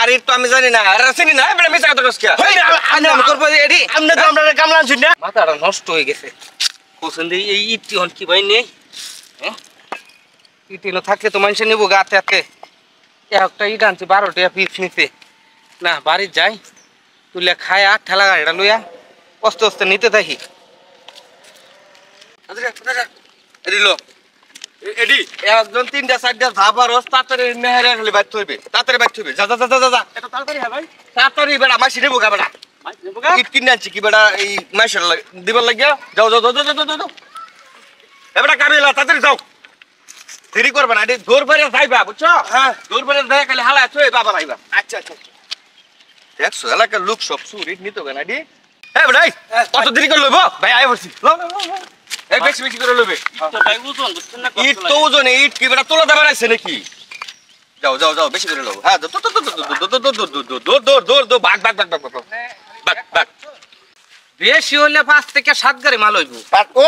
আরে তো আমি জানি না আর চিনি না এবারে মিছা কথা কসকা হই না আমি করব এডি আমনে তো হ্যাঁ? আমরা কামলা আনছি না মাথাটা নষ্ট হয়ে গেছে কোসেন দেই এই ইটি হন কি ভাই নেই হ্যাঁ? ইটি না থাকলে তো মানুষ নিব গাতে হাতে একটা ইট আনছি বারোটা টাকা পিস নিতে না বাড়ি যাই তুলে খায় আর ঠেলা গাড়িটা লইয়া অস্তে অস্তে নিতে থাকি দিল এডি একজন তিনটা চারটা ধাবার হস তাড়াতাড়ি নেহারে খালি বাইর থইবে তাড়াতাড়ি বাইর থইবে যা যা যা যা যা এত তাড়াতাড়ি হ্যাঁ ভাই তাড়াতাড়ি বেড়া আমার সিনে বোকা বেড়া ইট কিনে আনছি কি বেড়া এই মাসের দিবার লাগিয়া যাও যাও যাও যাও যাও যাও যাও এবারে কাবিলা তাড়াতাড়ি যাও দেরি করবে না জোর করে যাইবা বুঝছো হ্যাঁ জোর যাই খালি হালা থই বাবা আচ্ছা আচ্ছা দেখছো এলাকার লোক সব সুরিট নিত কেন হ্যাঁ ভাই কত দেরি করে লইব ভাই আয় লো লো লো বেশি বেশি করে লবে ইট তো ওজন ইট কি বেটা তোলা দাবা নাইছে নাকি যাও যাও যাও বেশি করে লবো হ্যাঁ দো দো দো দো বেশি হলে পাঁচ থেকে সাত গাড়ি মাল হইব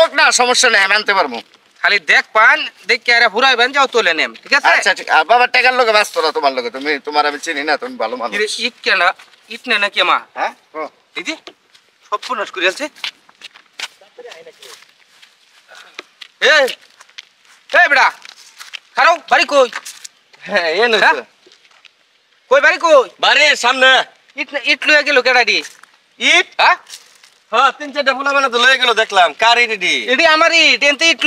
ওক না সমস্যা নাই আমি আনতে পারবো খালি দেখ পান দেখ দেখি আরে বান যাও তোলে নেম ঠিক আছে আচ্ছা ঠিক বাবা টাকার লোকে ব্যস্ত না তোমার লোকে তুমি তোমার আমি চিনি না তুমি ভালো মানুষ ইট কেন ইট নে নাকি মা হ্যাঁ দিদি সব পুনশ করে আছে এ বাড়ি কই হ্যাঁ এ কই বাড়ি কই সামনে ইট ইট ইট তিন চারটা মানে দেখলাম আমার ইট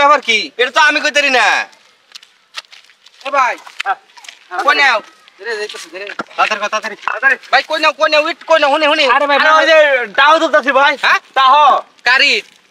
ব্যাপার কি এটা তো আমি কইতারি না ভাই ভাই কই নাও কই নাও ইট কই নাও হুনে হুনে আরে ভাই দাও দিতেছি ভাই হ্যাঁ তাহ কারিট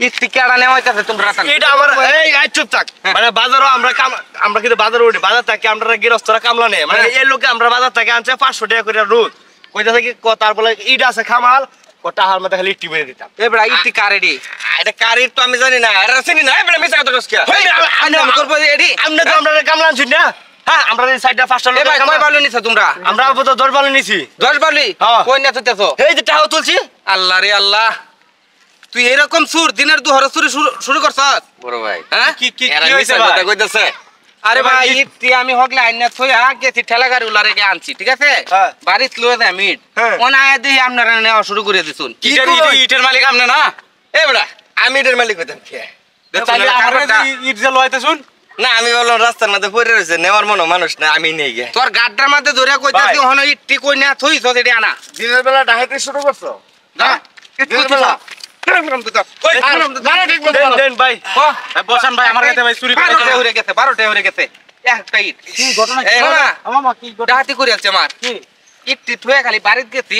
হ্যাঁ। মানে আমরা কিন্তু উঠি বাজার গৃহস্থরা কামলা মানে হ্যাঁ। লোকে আমরা বাজার আনছে করে তারপরে খামাল খালি তো আমি জানি না না হ্যাঁ। আমরা বালু তোমরা আমরা নিছি তুলছি আল্লাহ রে আল্লাহ তুই এরকম সুর দিনের দু হরা সুরি শুরু করছ বড় ভাই হ্যাঁ কি কি হইছে কথা কইতাছে আরে ভাই তুই আমি হগলে আইনা থই আগে ঠেলা গাড়ি উলারে গে আনছি ঠিক আছে হ্যাঁ। বাড়িত লয়ে যা মিট ওন আয়া দেই আপনারা নেওয়া শুরু করে দিছুন ইটের ইটের মালিক আপনি না এ বড়া আমি ইটের মালিক হইতাম কে তাহলে আমরা ইট যে লয়তে শুন না আমি বললাম রাস্তার মধ্যে পড়ে রয়েছে নেওয়ার মনে মানুষ না আমি নেই গে তোর গাড্ডার মধ্যে ধরে কইতাছি হন ইট্টি কই না থইছ সেটা আনা দিনের বেলা ডাহাইতে শুরু করছ না হ্যাঁ? দিনের বেলা ঘটনা খালি কি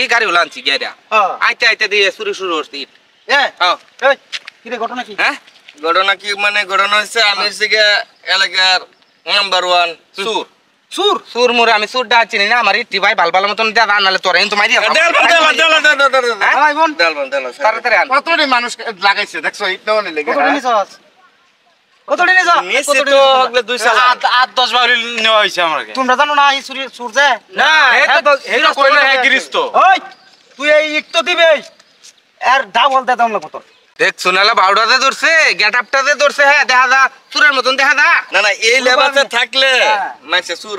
হ্যাঁ? ঘটনা কি মানে ঘটনা হচ্ছে আমি এলাকার নাম্বার ওয়ান সুর সুর সুর মুরে আমি সুর ডাক চিনি না আমার ইটি ভাই ভাল ভালো মতন যা আনালে তোরা কিন্তু মারি হ্যাঁ? তোমরা জানো না হ্যাঁ, হ্যাঁ, তুই এই তো দিবে আর ডাবল দে কত বাউডাতে ধরছে গেট আপটাতে ধরছে হ্যাঁ দেখা যা চুরের মতন দেখা যা না না এই লেবাতে থাকলে মাইছে চুর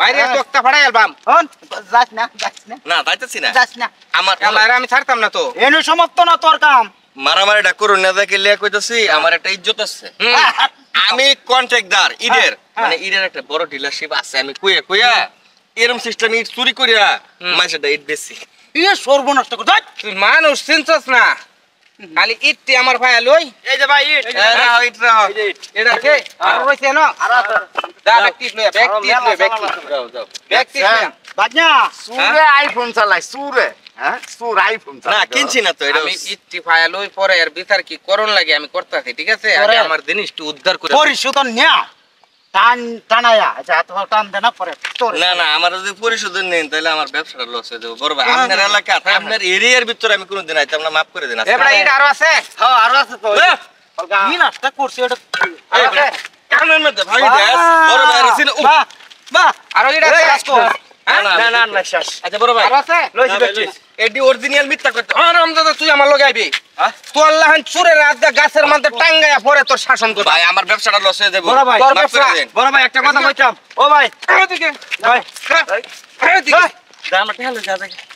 বাইরে অ্যালবাম হন যাস না যাস না না যাইতেছি না যাস না আমার আমার আমি ছাড়তাম না তো সমাপ্ত না তোর কাম মারামারি ডাক করুন না দেখে লিয়া কইতাছি আমার একটা ইজ্জত আছে আমি কন্ট্রাক্টদার ইডের হ্যাঁ, হ্যাঁ। মানে ইডের একটা বড় ডিলারশিপ আছে আমি হ্যাঁ। এরম সিস্টেম ইট চুরি করিয়া মাইসাটা ইট বেশি ইয়ে সর্বনষ্ট করে তুই মানুষ না খালি ইটটি আমার ভাই লই এই যে ভাই ইট এটা কে আর রইছে না আর আইফোন হ্যাঁ? চালাই সুরে হ্যাঁ? আমি আচ্ছা, হ্যাঁ, কোনদিন আইতাম না মাফ করে দিন আরো আছে আরো আছে তো করছি কানের মধ্যে ভাঙি দেস বড় ভাই রিসিন বা বা আর ওইটা কাজ কর না না না শেষ আচ্ছা বড় ভাই আছে লইছি দেখছিস এডি অরিজিনাল মিথ্যা করতে আরাম হ্যাঁ, দাদা তুই আমার লগে আইবি হ্যাঁ? তো আল্লাহন চুরের রাত গাছের মধ্যে টাঙ্গায়া পরে তোর শাসন করবে ভাই আমার ব্যবসাটা লস হয়ে যাবে বড় ভাই বড় ভাই একটা কথা কইতাম ও ভাই এদিকে ভাই এদিকে দাম ঠেলে যা